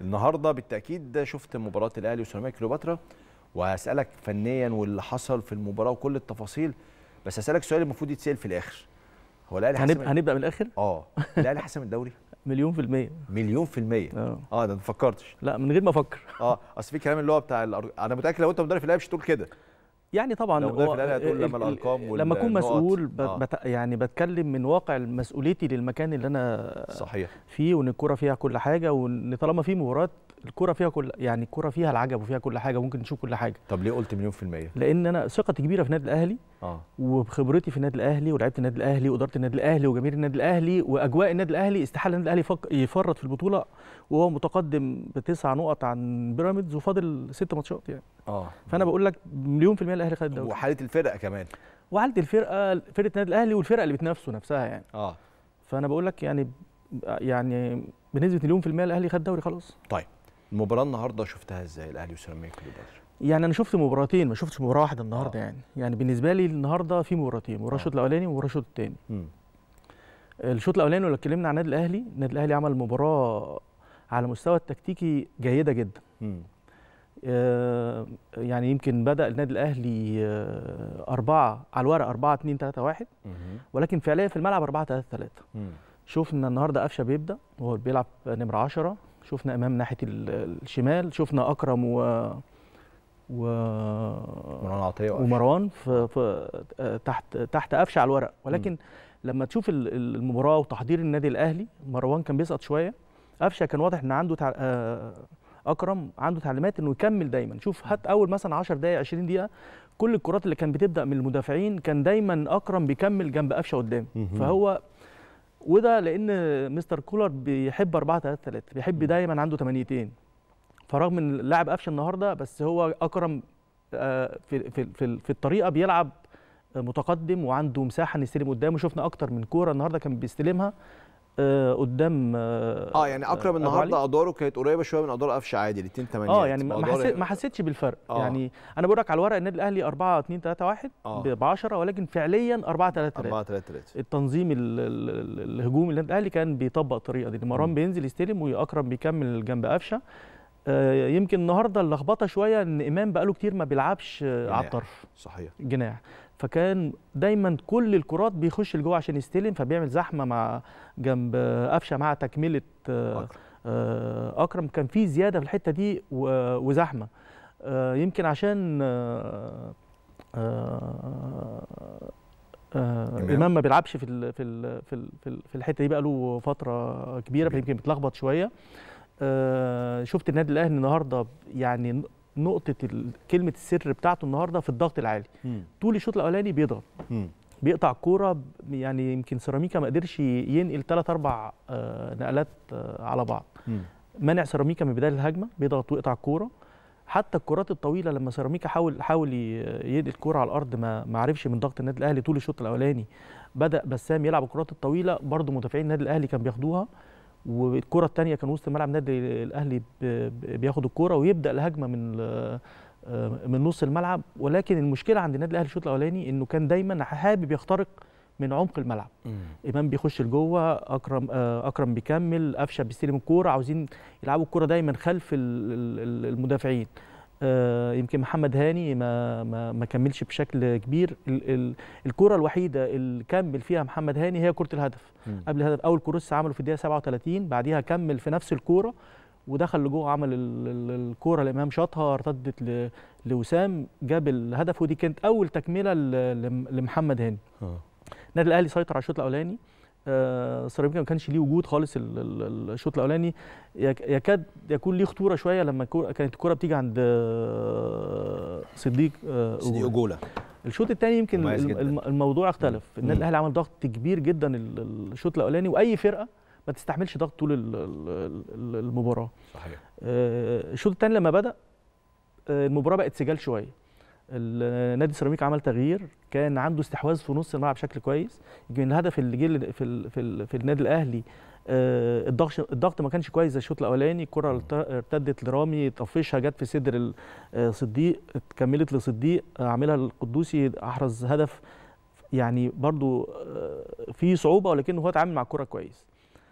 النهارده بالتاكيد شفت مباراه الاهلي وسيراميكا كليوباترا وهسالك فنيا واللي حصل في المباراه وكل التفاصيل بس هسالك سؤال المفروض يتسال في الاخر هو الاهلي هنب... هنبدا من الاخر؟ اه الاهلي حسم الدوري؟ مليون في المية مليون في المية اه اه ده ما فكرتش لا من غير ما افكر اه اصل في كلام اللي هو بتاع الأرج... انا متاكد لو انت مدرب الاهلي مش هتقول كده يعني طبعا لو في هتقول لما الارقام لما اكون مسؤول آه. يعني بتكلم من واقع مسؤوليتي للمكان اللي انا صحيح فيه وان الكوره فيها كل حاجه وان طالما في مباراه الكوره فيها كل يعني الكوره فيها العجب وفيها كل حاجه ممكن نشوف كل حاجه طب ليه قلت مليون في الميه لان انا ثقتي كبيره في النادي الاهلي اه وبخبرتي في النادي الاهلي ولعبت النادي الاهلي واداره النادي الاهلي وجماهير النادي الاهلي واجواء النادي الاهلي استحاله النادي الاهلي يفرط في البطوله وهو متقدم بتسع نقط عن بيراميدز وفاضل ست ماتشات يعني اه فانا بقول لك مليون في الميه الاهلي خد الدوري وحاله الفرقه كمان وحاله الفرقه فرقه النادي الاهلي والفرقه اللي بتنافسه نفسها يعني اه فانا بقول لك يعني يعني بنسبه مليون في الميه الاهلي خد الدوري خلاص طيب المباراه النهارده شفتها ازاي الاهلي وسيراميكا بدر يعني انا شفت مباراتين ما شفتش مباراه واحده النهارده آه. يعني يعني بالنسبه لي النهارده في مباراتين مباراه آه. الشوط آه. الاولاني ومباراه الشوط الثاني الشوط الاولاني لو اتكلمنا عن النادي الاهلي النادي الاهلي عمل مباراه على مستوى التكتيكي جيده جدا آه، يعني يمكن بدا النادي الاهلي آه، أربعة على الورق 4 2 3 1 ولكن فعليا في الملعب 4 3 3 شفنا النهارده قفشه بيبدا وهو بيلعب نمره 10 شفنا امام ناحيه الشمال شفنا اكرم و و مروان عطيه ومروان في... في تحت تحت قفشه على الورق ولكن م. لما تشوف المباراه وتحضير النادي الاهلي مروان كان بيسقط شويه قفشه كان واضح ان عنده تع... آه، اكرم عنده تعليمات انه يكمل دايما شوف هات اول مثلا 10 دقائق 20 دقيقه كل الكرات اللي كانت بتبدا من المدافعين كان دايما اكرم بيكمل جنب قفشه قدام فهو وده لان مستر كولر بيحب 4 3 3 بيحب دايما عنده ثمانيتين فرغم ان لاعب قفشه النهارده بس هو اكرم آه، في في في, في الطريقه بيلعب متقدم وعنده مساحه نستلم يستلم قدامه شفنا اكتر من كوره النهارده كان بيستلمها آه، قدام اه, آه، يعني آه، اقرب النهارده ادواره كانت قريبه شويه من ادوار قفشه عادي 2 8 اه يعني ما حسيت ما حسيتش بالفرق آه. يعني انا بقول لك على الورق النادي الاهلي 4 2 3 1 آه. ب 10 ولكن فعليا 4 3 3 4 3 3 التنظيم الهجومي النادي الاهلي كان بيطبق الطريقه دي مروان بينزل يستلم واكرم بيكمل جنب قفشه يمكن النهارده اللخبطه شويه ان امام بقاله كتير ما بيلعبش على الطرف صحيح جناح فكان دايما كل الكرات بيخش لجوه عشان يستلم فبيعمل زحمه مع جنب قفشه مع تكمله أكرم. آه، اكرم كان في زياده في الحته دي وزحمه آه، يمكن عشان آه، امام ما بيلعبش في ال في في في الحته دي بقى له فتره كبيره فيمكن بيتلخبط شويه شفت النادي الاهلي النهارده يعني نقطه كلمه السر بتاعته النهارده في الضغط العالي مم. طول الشوط الاولاني بيضغط مم. بيقطع كوره يعني يمكن سيراميكا ما قدرش ينقل ثلاث اربع آه، نقلات آه، على بعض مم. منع سيراميكا من بدايه الهجمه بيضغط ويقطع الكوره حتى الكرات الطويله لما سيراميكا حاول حاول ينقل الكوره على الارض ما ما عرفش من ضغط النادي الاهلي طول الشوط الاولاني بدا بسام يلعب الكرات الطويله برضه مدافعين النادي الاهلي كان بياخدوها والكره الثانيه كان وسط ملعب النادي الاهلي بياخد الكره ويبدا الهجمه من آه، من نص الملعب ولكن المشكله عند النادي الاهلي الشوط الاولاني انه كان دايما حابب يخترق من عمق الملعب مم. امام بيخش لجوه اكرم آه، اكرم بيكمل قفشه بيستلم الكوره عاوزين يلعبوا الكوره دايما خلف المدافعين آه، يمكن محمد هاني ما ما, ما كملش بشكل كبير الكره الوحيده اللي كمل فيها محمد هاني هي كره الهدف مم. قبل الهدف اول كروس عمله في الدقيقه 37 بعديها كمل في نفس الكوره ودخل لجوه عمل الكوره لامام شاطها ارتدت لوسام جاب الهدف ودي كانت اول تكمله لمحمد هاني آه. النادي الاهلي سيطر على الشوط الاولاني آه، سيراميكا ما كانش ليه وجود خالص الشوط الاولاني يكاد يكون ليه خطوره شويه لما كانت الكره بتيجي عند آه، صديق آه، صديق جولا الشوط الثاني يمكن الموضوع اختلف النادي الاهلي عمل ضغط كبير جدا الشوط الاولاني واي فرقه ما تستحملش ضغط طول المباراه صحيح الشوط الثاني لما بدا المباراه بقت سجال شويه نادي سيراميكا عمل تغيير كان عنده استحواذ في نص الملعب بشكل كويس يمكن الهدف اللي جه في الـ في, الـ في النادي الاهلي آه، الضغط الضغط ما كانش كويس زي الشوط الاولاني الكره ارتدت لرامي طفشها جت في صدر آه، صديق اتكملت لصديق عاملها القدوسي احرز هدف يعني برضو آه، في صعوبه ولكنه هو اتعامل مع الكره كويس